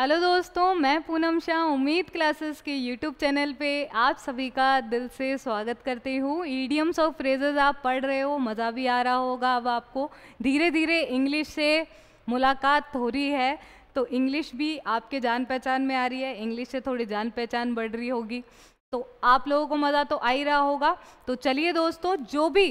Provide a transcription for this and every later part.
hello दोस्तों मैं पूनम शाह उम्मीद क्लासेस के यूट्यूब चैनल पे आप सभी का दिल से स्वागत करती हूँ ईडियम्स और फ्रेजेस आप पढ़ रहे हो मज़ा भी आ रहा होगा अब आपको धीरे धीरे इंग्लिश से मुलाकात हो रही है तो इंग्लिश भी आपके जान पहचान में आ रही है इंग्लिश से थोड़ी जान पहचान बढ़ रही होगी तो आप लोगों को मज़ा तो आ ही रहा होगा तो चलिए दोस्तों जो भी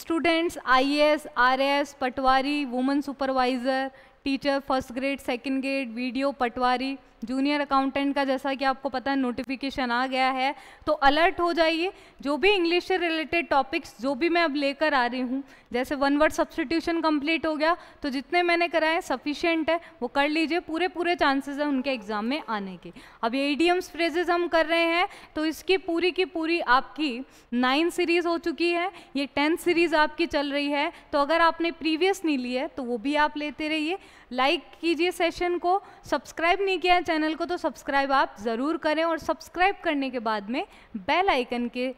स्टूडेंट्स आई ए पटवारी women supervisor teacher first grade second grade video पटवारी जूनियर अकाउंटेंट का जैसा कि आपको पता है नोटिफिकेशन आ गया है तो अलर्ट हो जाइए जो भी इंग्लिश से रिलेटेड टॉपिक्स जो भी मैं अब लेकर आ रही हूँ जैसे वन वर्ड सब्सटीट्यूशन कंप्लीट हो गया तो जितने मैंने कराए सफिशियंट है वो कर लीजिए पूरे पूरे चांसेस हैं उनके एग्ज़ाम में आने के अब ये ईडीएम्स फ्रेजेज हम कर रहे हैं तो इसकी पूरी की पूरी आपकी नाइन सीरीज़ हो चुकी है ये टेंथ सीरीज़ आपकी चल रही है तो अगर आपने प्रीवियस नहीं ली है तो वो भी आप लेते रहिए लाइक कीजिए सेशन को सब्सक्राइब नहीं किया चैनल को तो सब्सक्राइब आप ज़रूर करें और सब्सक्राइब करने के बाद में बेल आइकन के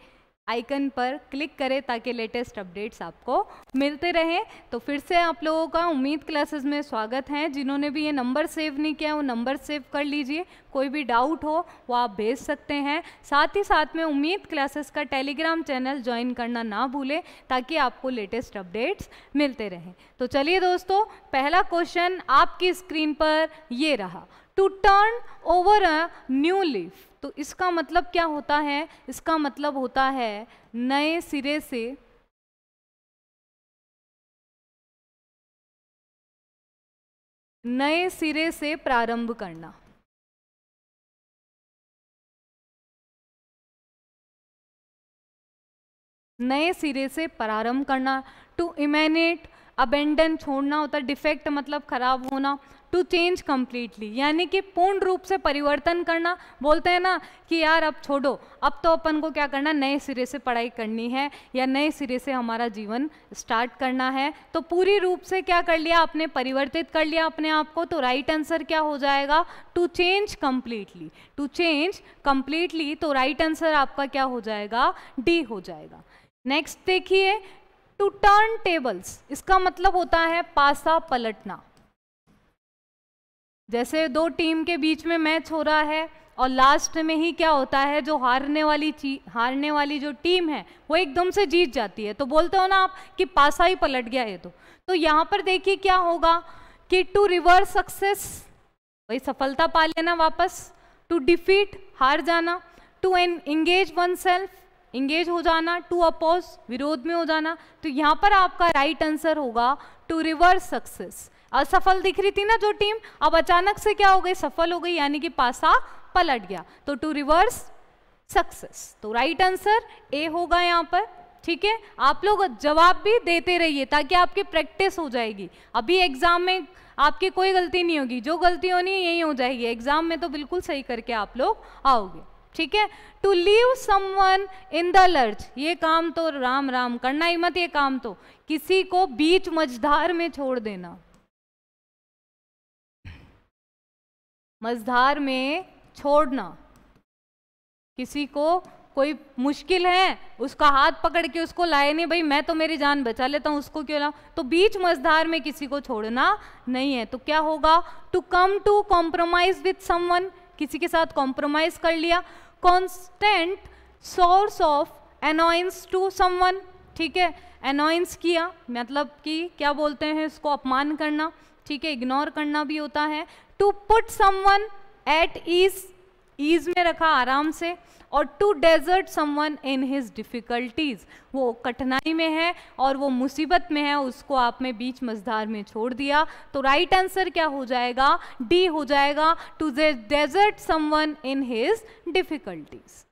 आइकन पर क्लिक करें ताकि लेटेस्ट अपडेट्स आपको मिलते रहें तो फिर से आप लोगों का उम्मीद क्लासेस में स्वागत है जिन्होंने भी ये नंबर सेव नहीं किया वो नंबर सेव कर लीजिए कोई भी डाउट हो वो आप भेज सकते हैं साथ ही साथ में उम्मीद क्लासेस का टेलीग्राम चैनल ज्वाइन करना ना भूलें ताकि आपको लेटेस्ट अपडेट्स मिलते रहें तो चलिए दोस्तों पहला क्वेश्चन आपकी स्क्रीन पर ये रहा to turn over a new leaf तो इसका मतलब क्या होता है इसका मतलब होता है नए सिरे से नए सिरे से प्रारंभ करना नए सिरे से प्रारंभ करना टू इमेनेट अबेंडन छोड़ना होता है डिफेक्ट मतलब खराब होना टू चेंज कम्प्लीटली यानी कि पूर्ण रूप से परिवर्तन करना बोलते हैं ना कि यार अब छोड़ो अब तो अपन को क्या करना नए सिरे से पढ़ाई करनी है या नए सिरे से हमारा जीवन स्टार्ट करना है तो पूरी रूप से क्या कर लिया आपने परिवर्तित कर लिया अपने आप को तो राइट आंसर क्या हो जाएगा to change completely to change completely तो राइट आंसर आपका क्या हो जाएगा डी हो जाएगा नेक्स्ट देखिए टू टर्न टेबल्स इसका मतलब होता है पासा पलटना जैसे दो टीम के बीच में मैच हो रहा है और लास्ट में ही क्या होता है जो हारने वाली हारने वाली जो टीम है वो एकदम से जीत जाती है तो बोलते हो ना आप कि पासा ही पलट गया ये तो तो यहाँ पर देखिए क्या होगा कि टू रिवर्स सक्सेस वही सफलता पा लेना वापस टू डिफीट हार जाना to engage oneself engage हो जाना टू अपोज विरोध में हो जाना तो यहाँ पर आपका राइट right आंसर होगा टू रिवर्स सक्सेस असफल दिख रही थी ना जो टीम अब अचानक से क्या हो गई सफल हो गई यानी कि पासा पलट गया तो टू रिवर्स सक्सेस तो राइट आंसर ए होगा यहाँ पर ठीक है आप लोग जवाब भी देते रहिए ताकि आपकी प्रैक्टिस हो जाएगी अभी एग्जाम में आपकी कोई गलती नहीं होगी जो गलती होनी है यही हो जाएगी एग्जाम में तो बिल्कुल सही करके आप लोग आओगे ठीक है to leave someone in the lurch ये काम तो राम राम करना ही मत ये काम तो किसी को बीच मझधार में छोड़ देना मझधार में छोड़ना किसी को कोई मुश्किल है उसका हाथ पकड़ के उसको लाए नहीं भाई मैं तो मेरी जान बचा लेता हूँ उसको क्यों ला तो बीच मझधार में किसी को छोड़ना नहीं है तो क्या होगा to come to compromise with someone किसी के साथ कॉम्प्रोमाइज कर लिया constant source of annoyance to someone ठीक है एनोइंस किया मतलब कि क्या बोलते हैं इसको अपमान करना ठीक है इग्नोर करना भी होता है to put someone at ease ease में रखा आराम से और to desert someone in his difficulties वो कठिनाई में है और वो मुसीबत में है उसको आपने बीच मजदार में छोड़ दिया तो राइट right आंसर क्या हो जाएगा डी हो जाएगा to desert someone in his difficulties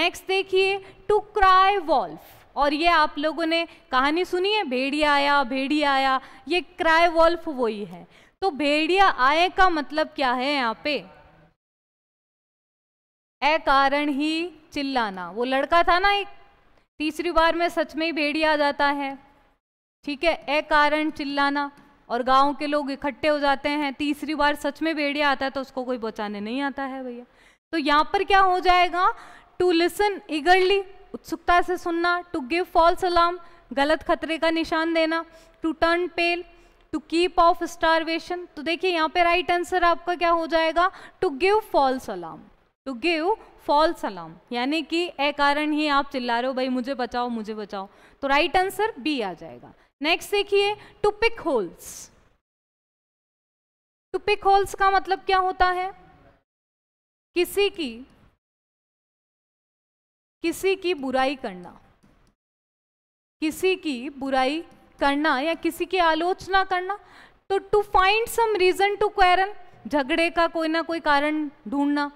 next देखिए टू क्राई वॉल्फ और ये आप लोगों ने कहानी सुनी है भेड़िया आया भेड़िया आया ये क्राई वॉल्फ वही है तो भेड़िया आए का मतलब क्या है यहाँ पे ए कारण ही चिल्लाना वो लड़का था ना एक तीसरी बार में सच में ही भेड़िया आ जाता है ठीक है ए कारण चिल्लाना और गांव के लोग इकट्ठे हो जाते हैं तीसरी बार सच में भेड़िया आता है तो उसको कोई बचाने नहीं आता है भैया तो यहाँ पर क्या हो जाएगा टू लिसन इगरली उत्सुकता से सुनना टू गिव फॉल्स अलार्म गलत खतरे का निशान देना to turn pale to keep off starvation तो देखिए यहाँ पे राइट right आंसर आपका क्या हो जाएगा to give false alarm to give false alarm यानी कि ए कारण ही आप चिल्ला रहे हो भाई मुझे बचाओ मुझे बचाओ तो राइट आंसर बी आ जाएगा नेक्स्ट देखिए to pick holes to pick holes का मतलब क्या होता है किसी की किसी की बुराई करना किसी की बुराई करना या किसी की आलोचना करना तो to find some reason to quarrel झगड़े का कोई ना कोई कारण ढूंढना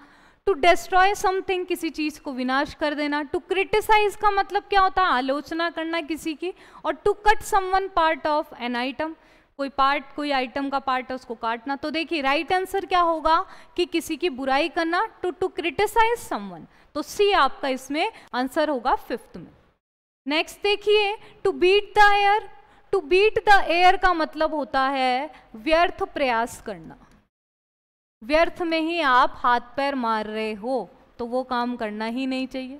टू डिस्ट्रॉय समथिंग किसी चीज़ को विनाश कर देना टू क्रिटिसाइज का मतलब क्या होता है आलोचना करना किसी की और to cut someone part of an item कोई पार्ट कोई आइटम का पार्ट है उसको काटना तो देखिए राइट आंसर क्या होगा कि किसी की बुराई करना टू टू क्रिटिसाइज समवन तो सी आपका इसमें आंसर होगा फिफ्थ में नेक्स्ट देखिए to beat the air to beat the air का मतलब होता है व्यर्थ प्रयास करना व्यर्थ में ही आप हाथ पैर मार रहे हो तो वो काम करना ही नहीं चाहिए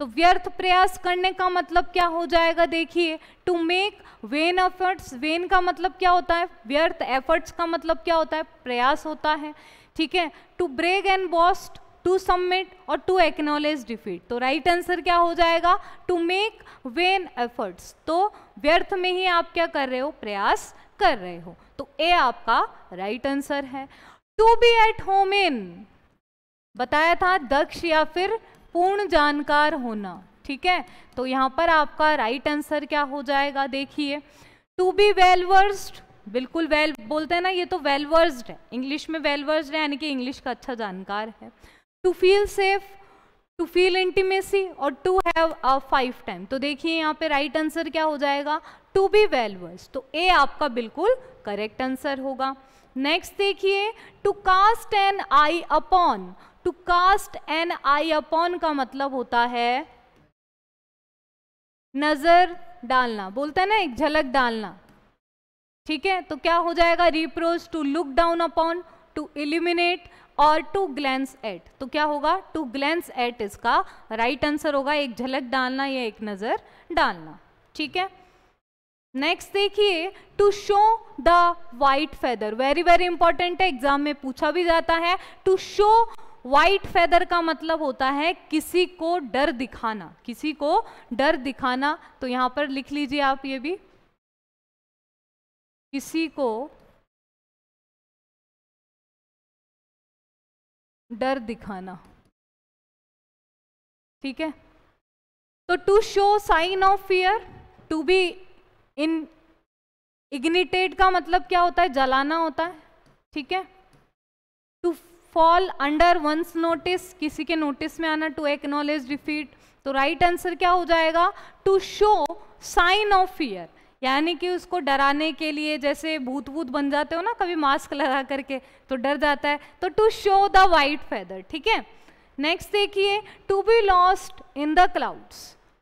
तो व्यर्थ प्रयास करने का मतलब क्या हो जाएगा देखिए to make vain efforts vain का मतलब क्या होता है व्यर्थ एफर्ट्स का मतलब क्या होता है प्रयास होता है ठीक है to break and boast to submit और टू एक्नोलेज डिफीट तो राइट right आंसर क्या हो जाएगा टू मेक वेन एफर्ट्स तो व्यर्थ में ही आप क्या कर रहे हो प्रयास कर रहे हो तो ए आपका राइट right आंसर है to be at home in बताया था दक्ष या फिर पूर्ण जानकार होना ठीक है तो यहाँ पर आपका राइट right आंसर क्या हो जाएगा देखिए टू बी वेल वर्स्ड बिल्कुल वेल well, बोलते हैं ना ये तो वेल well वर्स्ड है इंग्लिश में वेल well वर्स्ड है यानी कि इंग्लिश का अच्छा जानकार है to feel safe to feel intimacy और to have a fine time तो देखिए यहाँ पे राइट right आंसर क्या हो जाएगा टू बी वेल वर्स तो ए आपका बिल्कुल करेक्ट आंसर होगा नेक्स्ट देखिए to cast an eye upon to cast an eye upon का मतलब होता है नजर डालना बोलते हैं ना एक झलक डालना ठीक है तो क्या हो जाएगा reproach to look down upon to eliminate और टू ग्लैंस एट तो क्या होगा टू ग्लैंस एट इसका राइट right आंसर होगा एक झलक डालना या एक नज़र डालना ठीक है नेक्स्ट देखिए to show the white feather very very important है एग्जाम में पूछा भी जाता है टू शो वाइट फेदर का मतलब होता है किसी को डर दिखाना किसी को डर दिखाना तो यहां पर लिख लीजिए आप ये भी किसी को डर दिखाना ठीक है तो to show sign of fear to be in ignited का मतलब क्या होता है जलाना होता है ठीक है to fall under one's notice किसी के नोटिस में आना टू एक्नोलेज डिफीट तो राइट right आंसर क्या हो जाएगा to show sign of fear यानी कि उसको डराने के लिए जैसे भूत भूत बन जाते हो ना कभी मास्क लगा करके तो डर जाता है तो to show the white feather ठीक है नेक्स्ट देखिए to be lost in the clouds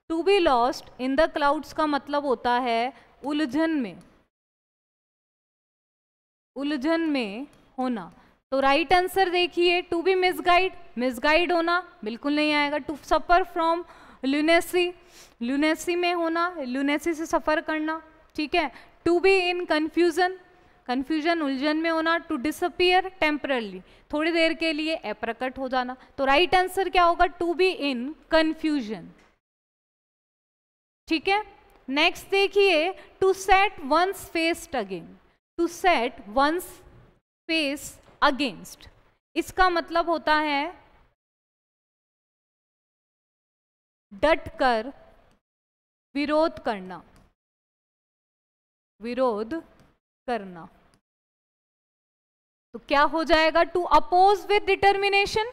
to be lost in the clouds का मतलब होता है उलझन में उलझन में होना तो राइट आंसर देखिए टू बी मिसगाइड मिसगाइड होना बिल्कुल नहीं आएगा to suffer from lunacy lunacy में होना ल्यूनेसी से सफ़र करना ठीक है to be in confusion confusion उलझन में होना टू डिसअपियर टेम्परली थोड़ी देर के लिए अप्रकट हो जाना तो राइट right आंसर क्या होगा टू बी इन कन्फ्यूजन ठीक है नेक्स्ट देखिए to set one's faced again to set one's face against इसका मतलब होता है डट कर विरोध करना विरोध करना तो क्या हो जाएगा to oppose with determination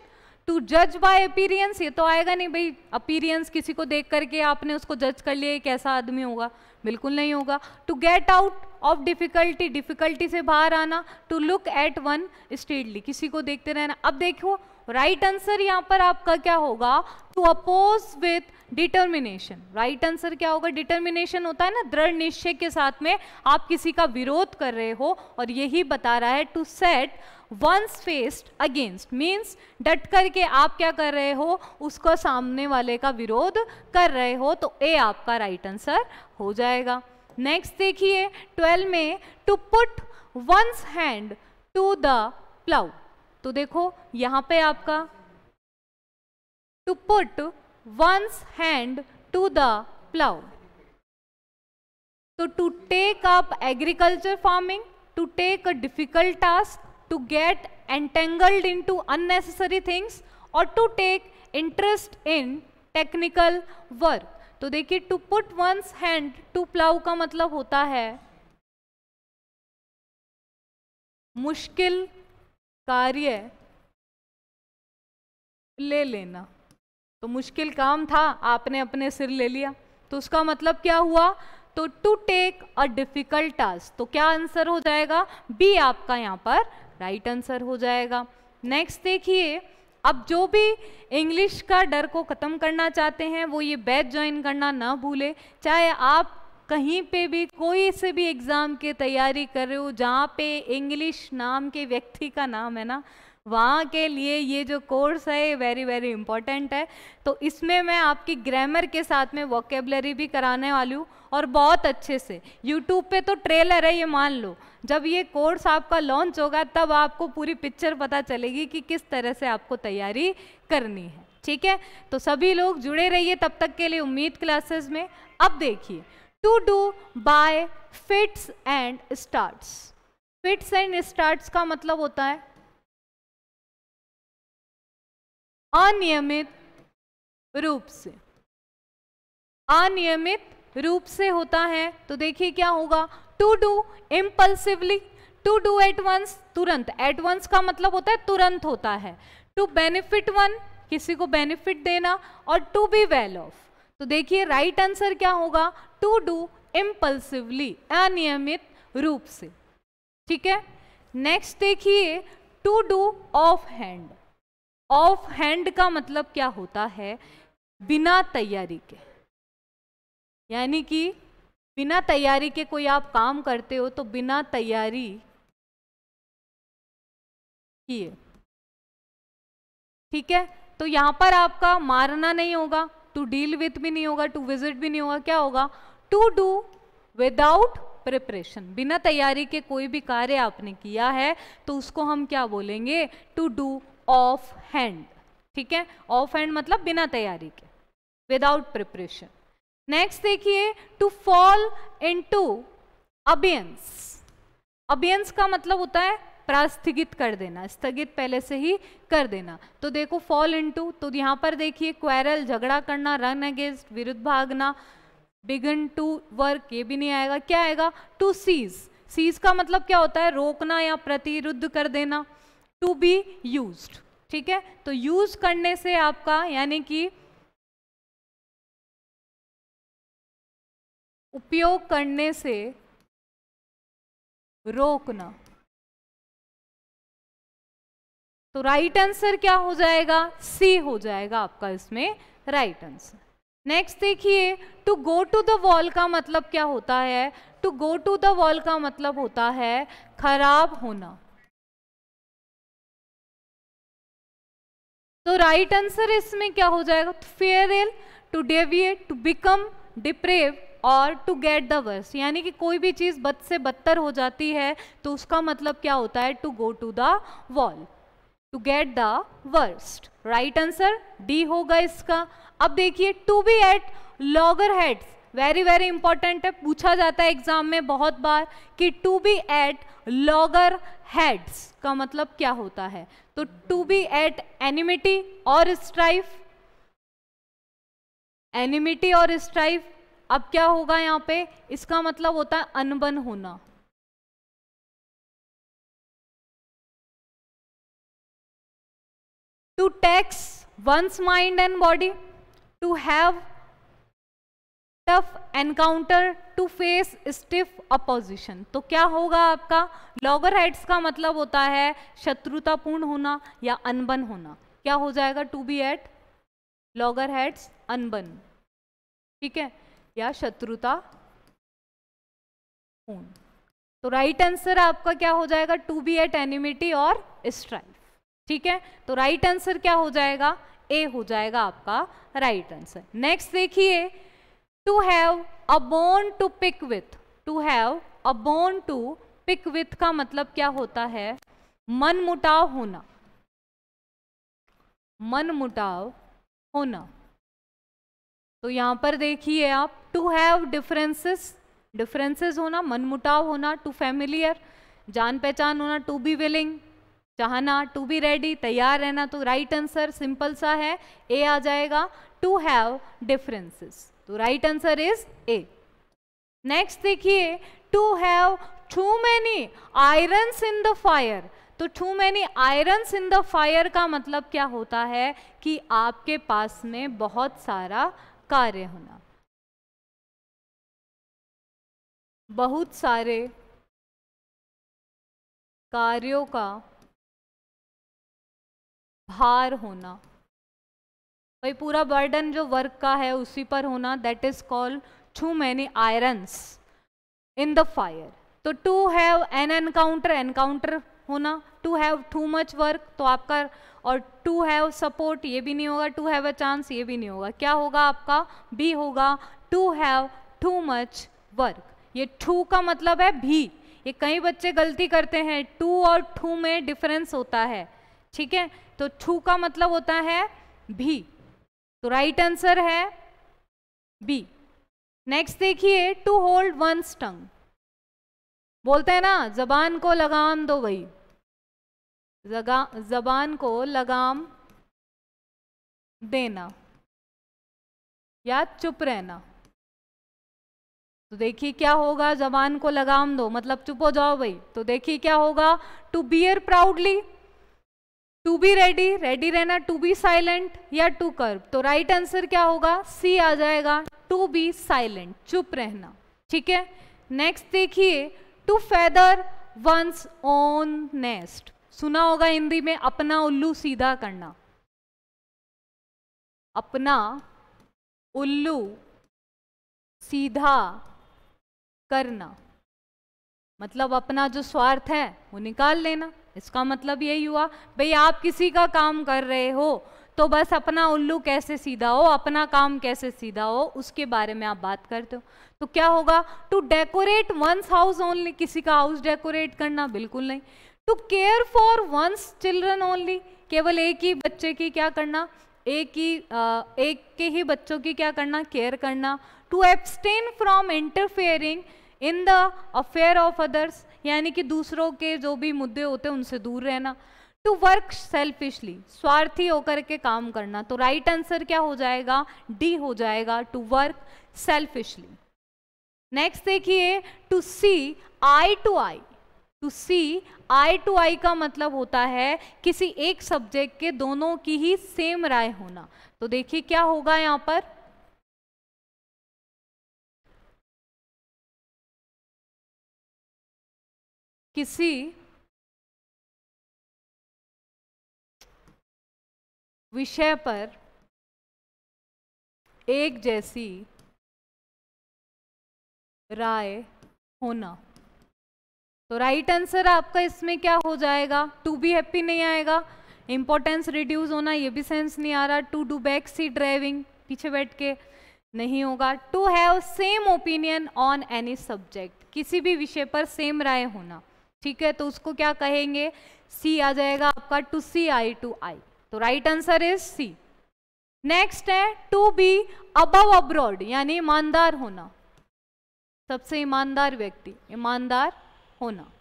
to जज बाय अपीरियंस ये तो आएगा नहीं भाई अपीरियंस किसी को देख करके आपने उसको जज कर लिया कैसा आदमी होगा बिल्कुल नहीं होगा to get out of difficulty difficulty से बाहर आना to look at one steadily किसी को देखते रहना अब देखो राइट आंसर यहां पर आपका क्या होगा to oppose with determination right answer क्या होगा डिटर्मिनेशन होता है ना दृढ़ निश्चय के साथ में आप किसी का विरोध कर रहे हो और यही बता रहा है to set one's faced against means डट करके आप क्या कर रहे हो उसको सामने वाले का विरोध कर रहे हो तो ए आपका राइट आंसर हो जाएगा नेक्स्ट देखिए ट्वेल्व में to put one's hand to the plough तो देखो यहां पे आपका to put one's hand to the plough तो to take up agriculture farming to take a difficult task to get entangled in to unnecessary things और to take interest in technical work तो देखिए to put one's hand to plough का मतलब होता है मुश्किल कार्य ले लेना तो मुश्किल काम था आपने अपने सिर ले लिया तो उसका मतलब क्या हुआ तो to take a difficult task तो क्या आंसर हो जाएगा बी आपका यहाँ पर राइट आंसर हो जाएगा नेक्स्ट देखिए अब जो भी इंग्लिश का डर को ख़त्म करना चाहते हैं वो ये बैच ज्वाइन करना ना भूले चाहे आप कहीं पे भी कोई से भी एग्ज़ाम की तैयारी कर रहे हो जहाँ पे इंग्लिश नाम के व्यक्ति का नाम है ना वहाँ के लिए ये जो कोर्स है वेरी वेरी इंपॉर्टेंट है तो इसमें मैं आपकी ग्रामर के साथ में वोकेबलरी भी कराने वाली हूँ और बहुत अच्छे से यूट्यूब पे तो ट्रेलर है ये मान लो जब ये कोर्स आपका लॉन्च होगा तब आपको पूरी पिक्चर पता चलेगी कि किस तरह से आपको तैयारी करनी है ठीक है तो सभी लोग जुड़े रहिए तब तक के लिए उम्मीद क्लासेस में अब देखिए to do by fits and starts fits and starts का मतलब होता है अनियमित रूप से अनियमित रूप से होता है तो देखिए क्या होगा to do impulsively to do at once तुरंत एट वंस का मतलब होता है तुरंत होता है टू बेनिफिट वन किसी को बेनिफिट देना और टू बी वेल ऑफ तो देखिए राइट आंसर क्या होगा टू डू इम्पल्सिवली अनियमित रूप से ठीक है नेक्स्ट देखिए to do off hand off hand का मतलब क्या होता है बिना तैयारी के यानी कि बिना तैयारी के कोई आप काम करते हो तो बिना तैयारी किए ठीक है तो यहां पर आपका मारना नहीं होगा टू डील विथ भी नहीं होगा टू विजिट भी नहीं होगा क्या होगा टू डू विदाउट प्रिपरेशन बिना तैयारी के कोई भी कार्य आपने किया है तो उसको हम क्या बोलेंगे टू डू ऑफ हैंड ठीक है ऑफ हैंड मतलब बिना तैयारी के विदाउट प्रिपरेशन नेक्स्ट देखिए to fall into abeyance abeyance का मतलब होता है स्थगित कर देना स्थगित पहले से ही कर देना तो देखो फॉल इनटू तो यहाँ पर देखिए क्वेरल झगड़ा करना रन अगेंस्ट विरुद्ध भागना बिगन टू वर्क ये भी नहीं आएगा क्या आएगा टू सीज सीज का मतलब क्या होता है रोकना या प्रतिरुद्ध कर देना टू बी यूज ठीक है तो यूज करने से आपका यानी कि उपयोग करने से रोकना तो राइट आंसर क्या हो जाएगा सी हो जाएगा आपका इसमें राइट आंसर नेक्स्ट देखिए to go to the wall का मतलब क्या होता है to go to the wall का मतलब होता है खराब होना तो राइट आंसर इसमें क्या हो जाएगा एल to deviate to become deprave और टू गेट द वर्स यानी कि कोई भी चीज़ बद से बदतर हो जाती है तो उसका मतलब क्या होता है to go to the wall to get the worst right answer D होगा इसका अब देखिए to be at loggerheads very very important है पूछा जाता है एग्जाम में बहुत बार कि to be at loggerheads का मतलब क्या होता है तो टू बी एट एनिमिटी और स्ट्राइफ एनिमिटी और स्ट्राइफ अब क्या होगा यहाँ पे इसका मतलब होता है अनबन होना to tax one's mind and body, to have tough encounter to face stiff opposition तो क्या होगा आपका लॉगर हेड्स का मतलब होता है शत्रुतापूर्ण होना या अनबन होना क्या हो जाएगा to be at loggerheads अनबन ठीक है या शत्रुता पूर्ण तो राइट right आंसर आपका क्या हो जाएगा टू बी एट एनिमिटी और स्ट्राइक ठीक है तो राइट आंसर क्या हो जाएगा ए हो जाएगा आपका राइट आंसर नेक्स्ट देखिए to have a bone to pick with to have a bone to pick with का मतलब क्या होता है मन मुटाव होना मन मुटाव होना तो यहां पर देखिए आप टू हैव डिफरेंसेस डिफरेंसेस होना मन मुटाव होना टू फैमिलियर जान पहचान होना टू बी विलिंग चाहना टू बी रेडी तैयार रहना तो राइट आंसर सिंपल सा है ए आ जाएगा टू हैव डिफरेंसेस तो right answer is A next देखिए to have too many irons in the fire तो too many irons in the fire का मतलब क्या होता है कि आपके पास में बहुत सारा कार्य होना बहुत सारे कार्यों का भार होना भाई पूरा बर्डन जो वर्क का है उसी पर होना that is called too many irons in the fire तो to have an encounter encounter होना to have too much work तो आपका और टू हैव सपोर्ट ये भी नहीं होगा टू हैव अ चांस ये भी नहीं होगा क्या होगा आपका भी होगा to have too much work ये टू का मतलब है भी ये कई बच्चे गलती करते हैं टू और टू में डिफरेंस होता है ठीक है तो ठू का मतलब होता है भी तो राइट आंसर है बी नेक्स्ट देखिए टू होल्ड वन स्टंग बोलते हैं ना जबान को लगाम दो भाई जबान को लगाम देना या चुप रहना तो देखिए क्या होगा जबान को लगाम दो मतलब चुप हो जाओ भाई तो देखिए क्या होगा to bear proudly to be ready ready रहना टू बी साइलेंट या टू कर्व तो राइट right आंसर क्या होगा सी आ जाएगा टू बी साइलेंट चुप रहना ठीक है नेक्स्ट देखिए to feather one's own nest सुना होगा हिंदी में अपना उल्लू सीधा करना अपना उल्लू सीधा करना मतलब अपना जो स्वार्थ है वो निकाल लेना इसका मतलब यही हुआ भाई आप किसी का काम कर रहे हो तो बस अपना उल्लू कैसे सीधा हो अपना काम कैसे सीधा हो उसके बारे में आप बात करते हो तो क्या होगा to decorate one's house only किसी का हाउस डेकोरेट करना बिल्कुल नहीं to care for one's children only केवल एक ही बच्चे की क्या करना एक ही आ, एक के ही बच्चों की क्या करना केयर करना to abstain from interfering in the affair of others यानी कि दूसरों के जो भी मुद्दे होते हैं उनसे दूर रहना टू वर्क सेल्फिशली स्वार्थी होकर के काम करना तो राइट right आंसर क्या हो जाएगा डी हो जाएगा टू वर्क सेल्फिशली नेक्स्ट देखिए to see eye to eye to see eye to eye का मतलब होता है किसी एक सब्जेक्ट के दोनों की ही सेम राय होना तो देखिए क्या होगा यहाँ पर किसी विषय पर एक जैसी राय होना तो राइट आंसर आपका इसमें क्या हो जाएगा टू बी हैप्पी नहीं आएगा इंपॉर्टेंस रिड्यूस होना ये भी सेंस नहीं आ रहा to do back seat driving पीछे बैठ के नहीं होगा to have same opinion on any subject किसी भी विषय पर सेम राय होना ठीक है तो उसको क्या कहेंगे सी आ जाएगा आपका to see eye to eye तो right answer is C next है टू बी अबव अब्रॉड यानी ईमानदार होना सबसे ईमानदार व्यक्ति ईमानदार होना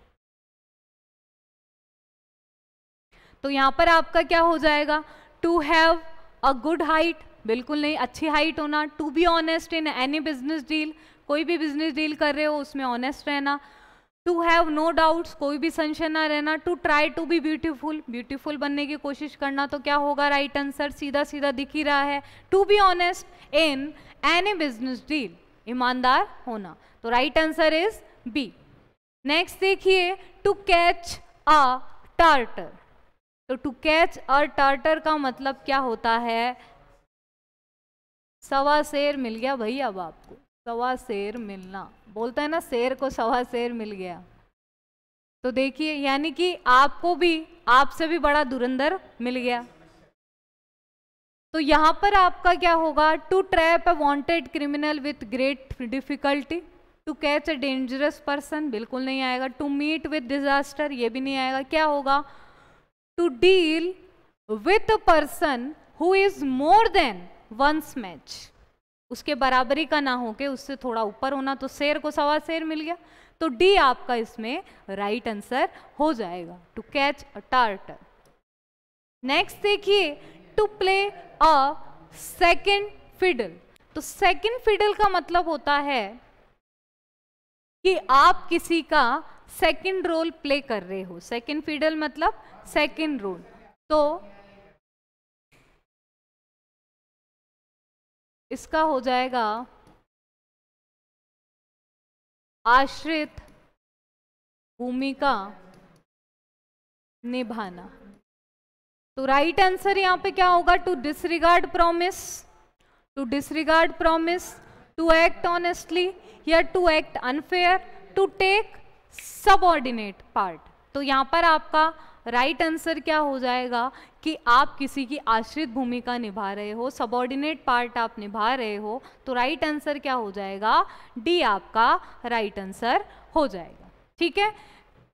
तो यहां पर आपका क्या हो जाएगा to have a good height बिल्कुल नहीं अच्छी हाइट होना to be honest in any business deal कोई भी बिजनेस डील कर रहे हो उसमें ऑनेस्ट रहना टू हैव नो डाउट्स कोई भी संशय ना रहना to try to be beautiful beautiful बनने की कोशिश करना तो क्या होगा राइट right आंसर सीधा सीधा दिख ही रहा है to be honest in any business deal ईमानदार होना तो right answer is B next देखिए टू कैच अ टार्टर तो टू कैच अ टार्टर का मतलब क्या होता है सवा शेर मिल गया भाई अब आपको सवा शेर मिलना बोलता है ना शेर को सवा शेर मिल गया तो देखिए यानी कि आपको भी आपसे भी बड़ा दुरंदर मिल गया तो यहां पर आपका क्या होगा to trap a wanted criminal with great difficulty to catch a dangerous person बिल्कुल नहीं आएगा टू मीट विथ डिजास्टर ये भी नहीं आएगा क्या होगा to deal with a person who is more than one's match उसके बराबरी का ना होके उससे थोड़ा ऊपर होना तो शेर को सवा शेर मिल गया तो डी आपका इसमें राइट आंसर हो जाएगा to catch a tartar next देखिए to play a second fiddle तो सेकेंड फिडल का मतलब होता है कि आप किसी का सेकेंड रोल प्ले कर रहे हो सेकेंड फिडल मतलब सेकेंड रोल तो इसका हो जाएगा आश्रित भूमिका निभाना तो राइट आंसर यहां पे क्या होगा to disregard promise to disregard promise to act honestly या to act unfair to take subordinate part तो यहां पर आपका राइट आंसर क्या हो जाएगा कि आप किसी की आश्रित भूमिका निभा रहे हो सबॉर्डिनेट पार्ट आप निभा रहे हो तो राइट आंसर क्या हो जाएगा डी आपका राइट आंसर हो जाएगा ठीक है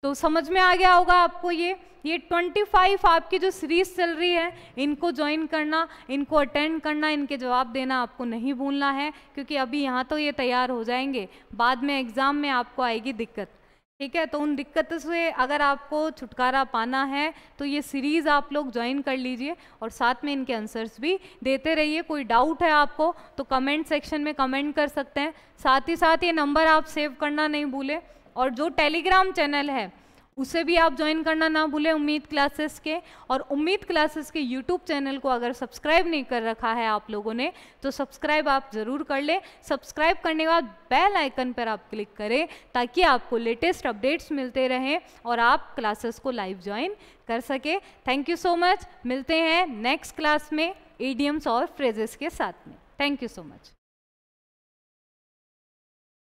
तो समझ में आ गया होगा आपको ये ये 25 आपकी जो सीरीज चल रही है इनको ज्वाइन करना इनको अटेंड करना इनके जवाब देना आपको नहीं भूलना है क्योंकि अभी यहाँ तो ये तैयार हो जाएंगे बाद में एग्ज़ाम में आपको आएगी दिक्कत ठीक है तो उन दिक्कत से अगर आपको छुटकारा पाना है तो ये सीरीज़ आप लोग ज्वाइन कर लीजिए और साथ में इनके आंसर्स भी देते रहिए कोई डाउट है आपको तो कमेंट सेक्शन में कमेंट कर सकते हैं साथ ही साथ ये नंबर आप सेव करना नहीं भूलें और जो टेलीग्राम चैनल है उसे भी आप ज्वाइन करना ना भूलें उम्मीद क्लासेस के और उम्मीद क्लासेस के यूट्यूब चैनल को अगर सब्सक्राइब नहीं कर रखा है आप लोगों ने तो सब्सक्राइब आप ज़रूर कर लें सब्सक्राइब करने के बाद बेल आइकन पर आप क्लिक करें ताकि आपको लेटेस्ट अपडेट्स मिलते रहें और आप क्लासेस को लाइव ज्वाइन कर सके थैंक यू सो मच मिलते हैं नेक्स्ट क्लास में ईडियम्स और फ्रेजेस के साथ में थैंक यू सो मच